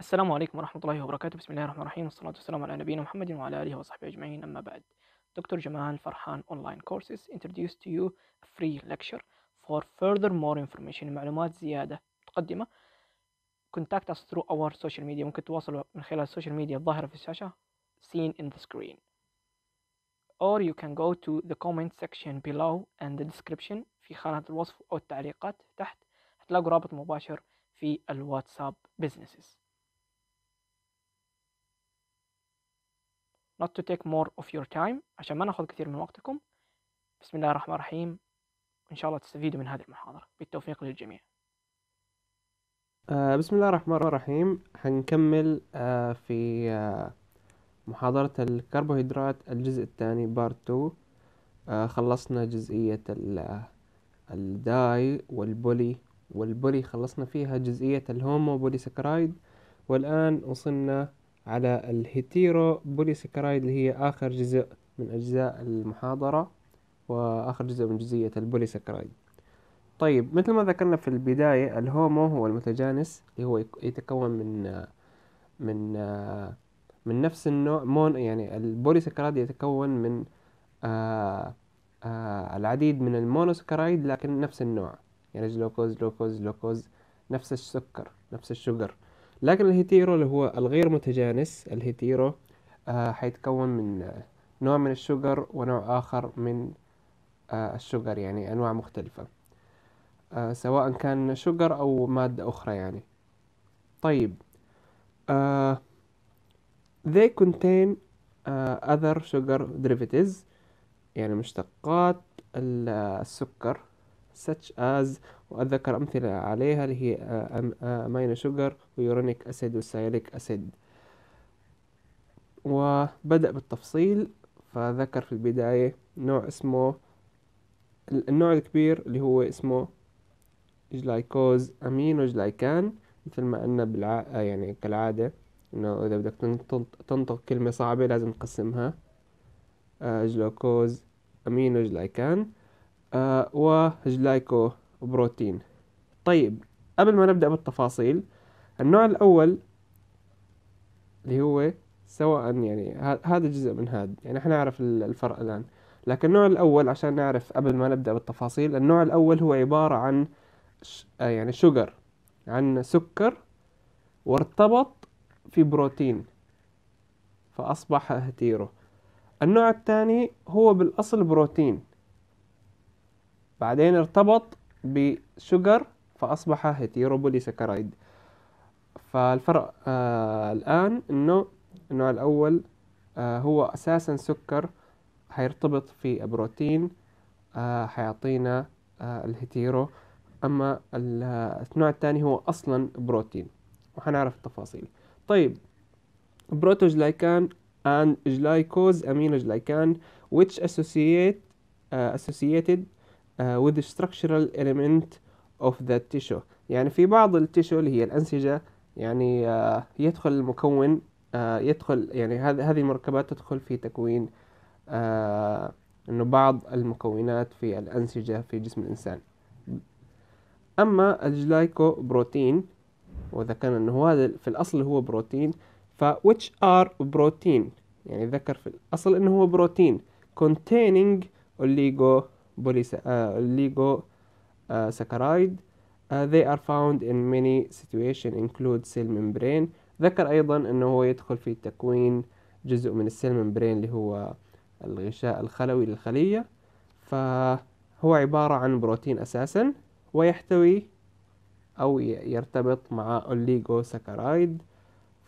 السلام عليكم ورحمة الله وبركاته بسم الله الرحمن الرحيم والصلاة والسلام على نبينا محمد وعلى آله وصحبه أجمعين أما بعد دكتور جمال فرحان online courses introduced to you a free lecture for further more information معلومات زيادة متقدمة contact us through our social media ممكن تواصلوا من خلال السوشيال ميديا الظاهرة في الشاشة seen in the screen or you can go to the comment section below and the description في خانة الوصف أو التعليقات تحت هتلاقوا رابط مباشر في الواتساب businesses not to take more of your time عشان ما ناخد كثير من وقتكم بسم الله الرحمن الرحيم وإن شاء الله تستفيدوا من هذه المحاضرة بالتوفيق للجميع آه، بسم الله الرحمن الرحيم حنكمل آه، في آه، محاضرة الكربوهيدرات الجزء الثاني بارت 2 خلصنا جزئية الداي والبولي والبولي خلصنا فيها جزئية الهومو سكرايد والآن وصلنا على الهيتيرو بوليسكرايد اللي هي آخر جزء من أجزاء المحاضرة وآخر جزء من جزية البوليسكرايد طيب مثل ما ذكرنا في البداية الهومو هو المتجانس اللي هو يتكون من من من نفس النوع مون يعني البوليسكرايد يتكون من آآ آه، آآ آه، العديد من المونوسكرايد لكن نفس النوع يعني جلوكوز جلوكوز جلوكوز نفس السكر نفس الشجر لكن الهيتيرو اللي هو الغير متجانس الهيتيرو آه حيتكون من آه، نوع من الشجر ونوع آخر من آه الشجر يعني أنواع مختلفة آه سواء كان شجر أو مادة أخرى يعني طيب آه they contain uh, other sugar derivatives يعني مشتقات آه، السكر such as وأتذكر أمثلة عليها اللي هي أمينو شوجر ويورونيك أسيد والسياليك أسيد وبدأ بالتفصيل فذكر في البداية نوع اسمه النوع الكبير اللي هو اسمه جلايكوز أمينو جلايكان مثل ما قلنا بالع... يعني كالعادة إنه إذا بدك تنطق كلمة صعبة لازم تقسمها آه، جلوكوز أمينو جلايكان آه، وجلايكو وبروتين طيب قبل ما نبدأ بالتفاصيل النوع الأول اللي هو سواء يعني هذا جزء من هذا يعني احنا نعرف الفرق الآن لكن النوع الأول عشان نعرف قبل ما نبدأ بالتفاصيل النوع الأول هو عبارة عن آه، يعني شجر عن سكر وارتبط في بروتين فأصبح هتيرو النوع الثاني هو بالأصل بروتين بعدين ارتبط بسكر فأصبح هيتيروبولي سكرايد فالفرق آه الآن إنه النوع الأول آه هو أساسا سكر هيرتبط في بروتين آه حيعطينا آه الهيتيرو أما آه، النوع الثاني هو أصلا بروتين وحنعرف التفاصيل طيب بروتوجلايكان and glycose أمينوجلايكان which associate uh, associated آه، with the structural element of the tissue يعني في بعض التيشو اللي هي الأنسجة يعني آه، يدخل المكون آه، يدخل يعني هذه المركبات تدخل في تكوين انه بعض المكونات في الأنسجة في جسم الإنسان أما الجلايكوبروتين وذكرنا أنه هذا في الأصل هو بروتين ف which are protein يعني ذكر في الأصل أنه هو بروتين containing oligo بوليس ليجو آه، آه، سكرايد آه، they are found in many situations include cell membrane ذكر أيضا أنه هو يدخل في تكوين جزء من السيل ممبرين اللي هو الغشاء الخلوي للخلية فهو عبارة عن بروتين أساسا ويحتوي أو يرتبط مع أوليغو سكرايد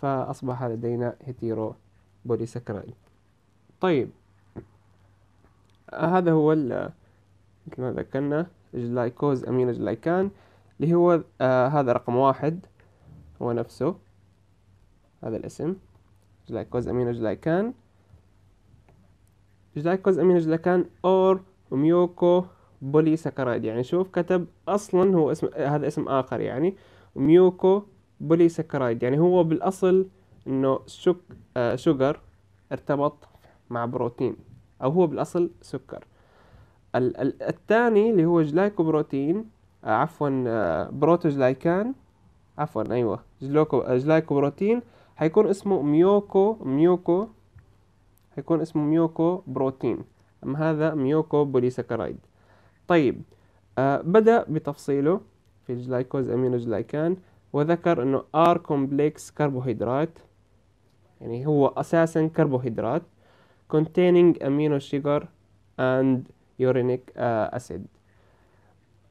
فأصبح لدينا هيتيرو بوليسكرايد طيب هذا هو مثل ما ذكرنا جلايكوز أمينو جلايكان اللي هو آه هذا رقم واحد هو نفسه هذا الاسم جلايكوز أمينو جلايكان جلايكوز أمينو جلايكان أور ميوكو بولي سكرايد يعني شوف كتب أصلا هو اسم هذا اسم آخر يعني ميوكو بولي سكرايد يعني هو بالأصل إنه شك... آه شوجر ارتبط مع بروتين أو هو بالأصل سكر الثاني اللي هو جلايكوبروتين آه، عفوا آه، بروتوجلايكان عفوا ايوه جلوكو آه، جلايكوبروتين حيكون اسمه ميوكو ميوكو حيكون اسمه ميوكو بروتين أما هذا ميوكو بوليساكرايد طيب آه بدأ بتفصيله في الجلايكوز أمينوجلايكان وذكر أنه ار كومبلكس كربوهيدرات يعني هو أساسا كربوهيدرات containing amino sugar and urinic uh, acid.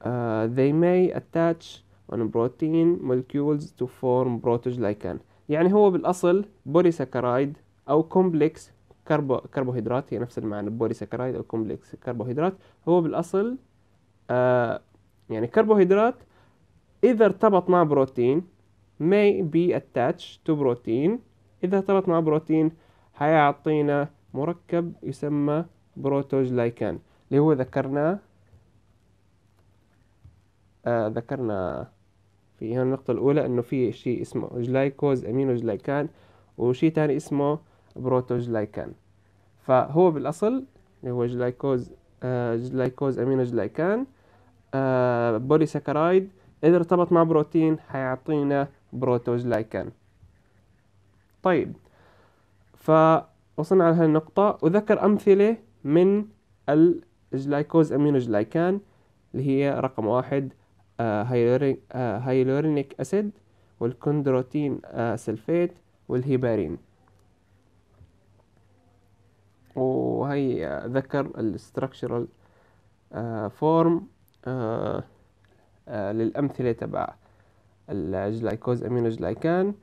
Uh, they may attach on protein molecules to form protoglycan يعني هو بالأصل بوليساكرايد أو كومبلكس كربو كربوهيدرات هي نفس المعنى بوليساكرايد أو كومبلكس كربوهيدرات هو بالأصل آه يعني كربوهيدرات إذا ارتبط مع بروتين may be attached to protein إذا ارتبط مع بروتين هيعطينا مركب يسمى بروتوجلايكان اللي هو ذكرنا آه ذكرنا في هنا النقطة الأولى إنه في شيء اسمه جلايكوز أمينو جلايكان وشيء تاني اسمه بروتوجلايكان فهو بالأصل اللي هو جلايكوز آه جلايكوز أمينو جلايكان آه بولي سكرايد إذا ارتبط مع بروتين حيعطينا بروتوجلايكان طيب فوصلنا على هالنقطة وذكر أمثلة من ال جلايكوز امينوجلايكان اللي هي رقم واحد هايلورينيك آه، آه، أسيد والكوندروتين آه، سلفيت والهيبارين وهي ذكر الستركشرال فورم للأمثلة تبع الجلايكوز أمينوجلايكان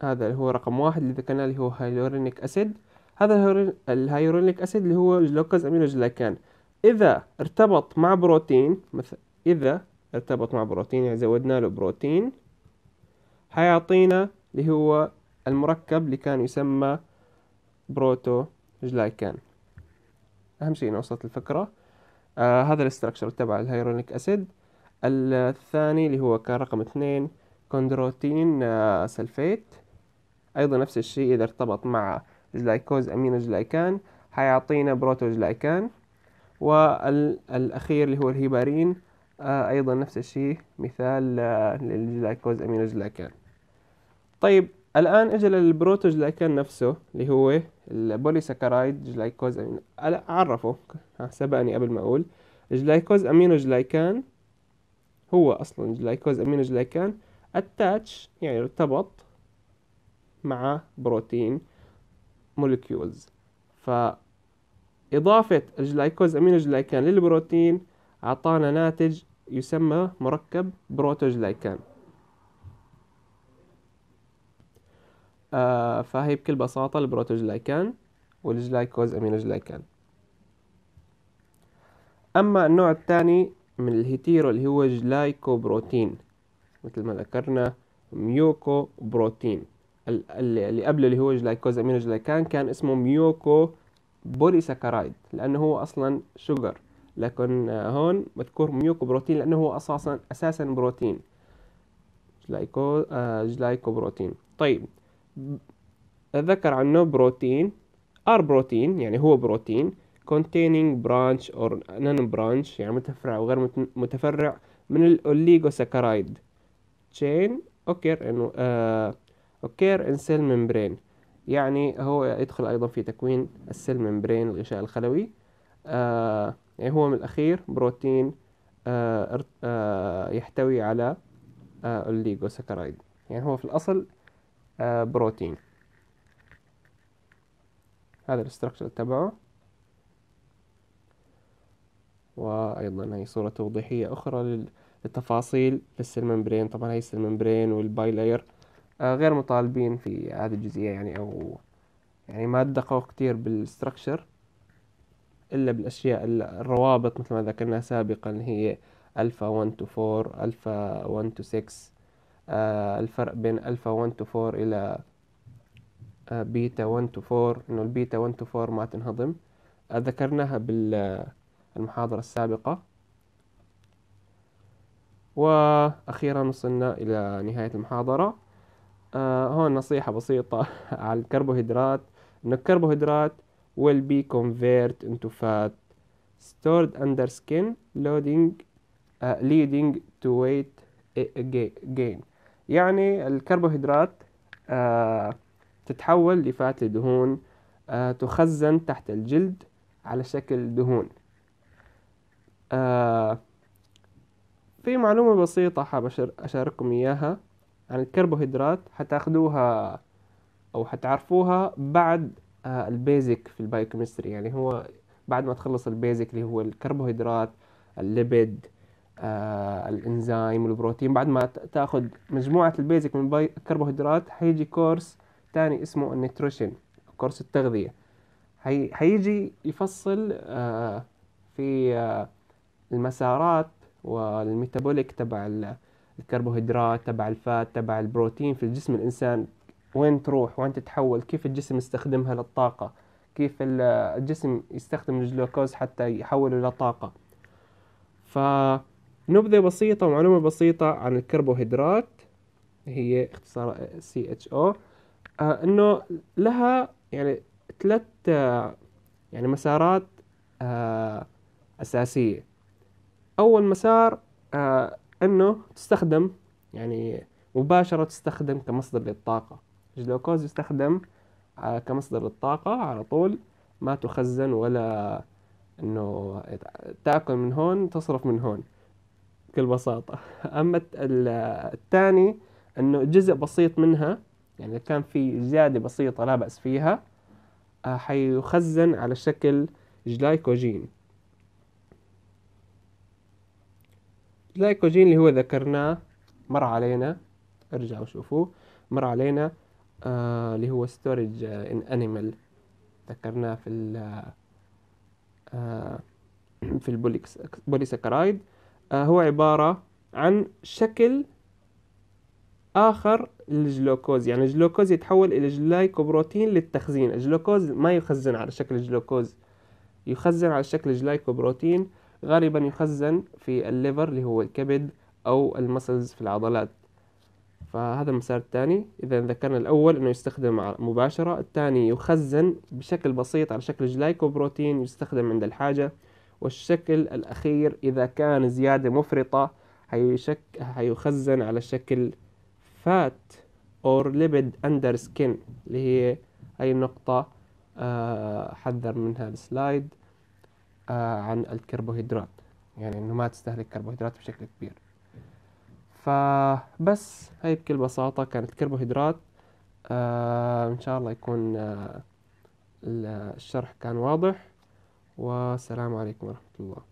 هذا هو رقم واحد اللي ذكرناه اللي هو هايلورينيك أسيد هذا الهيروليك أسيد اللي هو جلوكوز امينوجلايكان إذا ارتبط مع بروتين مثلا إذا ارتبط مع بروتين يعني زودنا له بروتين حيعطينا اللي هو المركب اللي كان يسمى بروتو جلايكان أهم شيء إنه وصلت الفكرة آه هذا الاستراكشر تبع الهيرونيك أسيد الثاني اللي هو كان رقم اثنين كوندروتين آه سلفيت أيضا نفس الشيء إذا ارتبط مع جلايكوز حيعطينا بروتو جلايكان والأخير اللي هو الهيبارين آه، أيضا نفس الشيء مثال آه، للجلايكوز جلايكان طيب الآن اجى جلايكان نفسه اللي هو البوليساكرايد جلايكوز أعرفه سبقني قبل ما أقول جلايكوز جلايكان هو أصلا جلايكوز جلايكان اتاتش يعني ارتبط مع بروتين molecules فإضافة الجلايكوز أمينوجلايكان للبروتين أعطانا ناتج يسمى مركب بروتوجلايكان آه فهي بكل بساطة البروتوجلايكان والجلايكوز أمينوجلايكان أما النوع الثاني من الهيتيرو اللي هو جلايكوبروتين مثل ما ذكرنا ميوكوبروتين اللي قبله اللي هو جلايكوز جلايكان كان اسمه ميوكو بوريساكرايد لانه هو اصلا شوجر لكن هون مذكور ميوكو بروتين لانه هو اساسا اساسا بروتين جلايكو آه، جلايكو بروتين طيب ذكر عنه بروتين ار بروتين يعني هو بروتين containing branch or non branch يعني متفرع وغير متفرع من الاوليغوساكرايد chain اوكي انه آه، اوكير ان سيل ممبرين يعني هو يدخل ايضا في تكوين السيل ممبرين الغشاء الخلوي آه يعني هو من الاخير بروتين آه آه يحتوي على آه الليجوساكرايد يعني هو في الاصل آه بروتين هذا الاستراكشر تبعه وايضا هي صورة توضيحية اخرى للتفاصيل للسيل ممبرين طبعا هي السيل ممبرين والبايلاير آه، غير مطالبين في هذه الجزئية يعني أو يعني ما دققوا كتير بالستركشر إلا بالأشياء الروابط مثل ما ذكرنا سابقا هي ألفا 1 تو 4 ألفا 1 تو 6 الفرق بين ألفا 1 تو 4 إلى آه، بيتا 1 تو 4 إنه البيتا 1 تو 4 ما تنهضم آه، ذكرناها بالمحاضرة السابقة وأخيرا وصلنا إلى نهاية المحاضرة آه هون نصيحة بسيطة على الكربوهيدرات إنه الكربوهيدرات will be converted into fat stored under skin loading uh, leading to weight آه، gain يعني الكربوهيدرات آه تتحول لفات لدهون آه تخزن تحت الجلد على شكل دهون آه في معلومة بسيطة حاب أشارككم إياها عن يعني الكربوهيدرات حتاخدوها او حتعرفوها بعد آه، البيزك في البايوكيمستري يعني هو بعد ما تخلص البيزك اللي هو الكربوهيدرات الليبيد آه الانزيم والبروتين بعد ما تاخذ مجموعه البيزك من الكربوهيدرات حيجي كورس تاني اسمه النيوتريشن كورس التغذيه حي حيجي يفصل آه في آه المسارات والميتابوليك تبع الكربوهيدرات تبع الفات تبع البروتين في الجسم الإنسان وين تروح وين تتحول كيف الجسم يستخدمها للطاقة كيف الجسم يستخدم الجلوكوز حتى يحوله إلى طاقة فنبذة بسيطة ومعلومة بسيطة عن الكربوهيدرات هي اختصار CHO آه انه لها يعني ثلاث آه يعني مسارات آه اساسية اول مسار آه انه تستخدم يعني مباشرة تستخدم كمصدر للطاقة الجلوكوز يستخدم آه، كمصدر للطاقة على طول ما تخزن ولا انه تاكل من هون تصرف من هون بكل بساطة اما الثاني انه جزء بسيط منها يعني إذا كان في زيادة بسيطة لا بأس فيها آه، حيخزن على شكل جلايكوجين الجلايكوجين اللي هو ذكرناه مر علينا ارجعوا شوفوه مر علينا آه اللي هو ستورج ان انيمال ذكرناه في ال آه في البوليسكرايد آه هو عبارة عن شكل آخر للجلوكوز يعني الجلوكوز يتحول إلى جلايكوبروتين للتخزين الجلوكوز ما يخزن على شكل الجلوكوز يخزن على شكل جلايكوبروتين غالبا يخزن في الليفر اللي هو الكبد أو المسلز في العضلات فهذا المسار الثاني إذا ذكرنا الأول أنه يستخدم مباشرة الثاني يخزن بشكل بسيط على شكل جلايكوبروتين يستخدم عند الحاجة والشكل الأخير إذا كان زيادة مفرطة هيشك... هيخزن على شكل فات اور ليبيد اندر سكين اللي هي أي نقطة أه حذر منها السلايد آه، عن الكربوهيدرات يعني انه ما تستهلك كربوهيدرات بشكل كبير فبس هاي بكل بساطة كانت كربوهيدرات آه ان شاء الله يكون آه الشرح كان واضح والسلام عليكم ورحمة الله